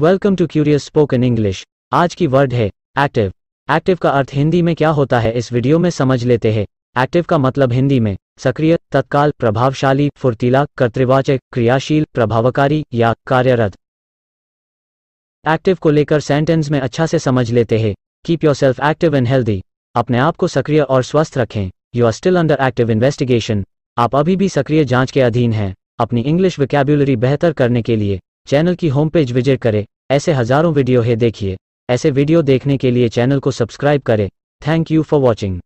welcome to curious spoken English आज की word है एक्टिव एक्टिव का अर्थ हिंदी में क्या होता है इस वीडियो में समझ लेते हैं एक्टिव का मतलब हिंदी में सक्रिय तत्काल प्रभावशाली फुर्तीला कर्तृवाचक क्रियाशील प्रभावकारी या कार्यरत एक्टिव को लेकर सेंटेंस में अच्छा से समझ लेते हैं keep yourself active and healthy अपने आप को सक्रिय और स्वस्थ रखें you are still under active investigation आप अभी भी सक्रिय जांच के अधीन हैं अपनी इंग्लिश विकैब्युलरी बेहतर करने के लिए चैनल की होम पेज विजिट करें ऐसे हजारों वीडियो है देखिए ऐसे वीडियो देखने के लिए चैनल को सब्सक्राइब करें थैंक यू फॉर वॉचिंग